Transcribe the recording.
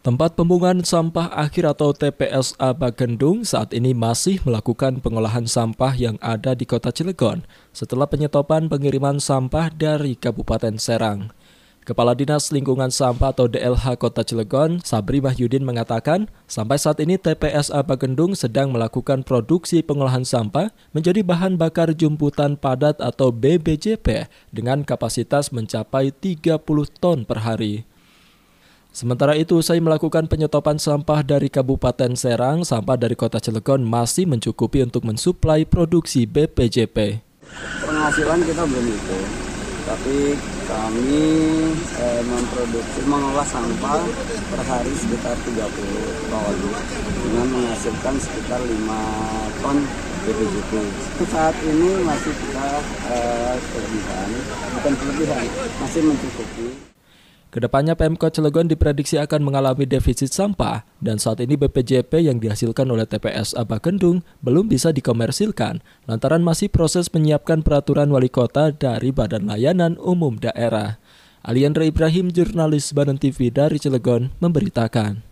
Tempat pembungan sampah akhir atau TPSA Bagendung saat ini masih melakukan pengolahan sampah yang ada di kota Cilegon setelah penyetopan pengiriman sampah dari Kabupaten Serang. Kepala Dinas Lingkungan Sampah atau DLH Kota Cilegon, Sabri Mahyudin mengatakan, sampai saat ini TPSA Bagendung sedang melakukan produksi pengolahan sampah menjadi bahan bakar jumputan padat atau BBJP dengan kapasitas mencapai 30 ton per hari. Sementara itu, saya melakukan penyetopan sampah dari Kabupaten Serang, sampah dari Kota Cilegon masih mencukupi untuk mensuplai produksi BPJP. Penghasilan kita belum itu, tapi kami eh, memproduksi mengolah sampah per hari sekitar 30 ton dengan menghasilkan sekitar 5 ton BPJP. Saat ini masih kita eh, kelebihan, bukan kelebihan, masih mencukupi. Kedepannya PMK Cilegon diprediksi akan mengalami defisit sampah dan saat ini BPJP yang dihasilkan oleh TPS Abah Kendung belum bisa dikomersilkan lantaran masih proses menyiapkan peraturan wali kota dari Badan Layanan Umum Daerah. Aliandra Ibrahim, jurnalis Badan TV dari Cilegon, memberitakan.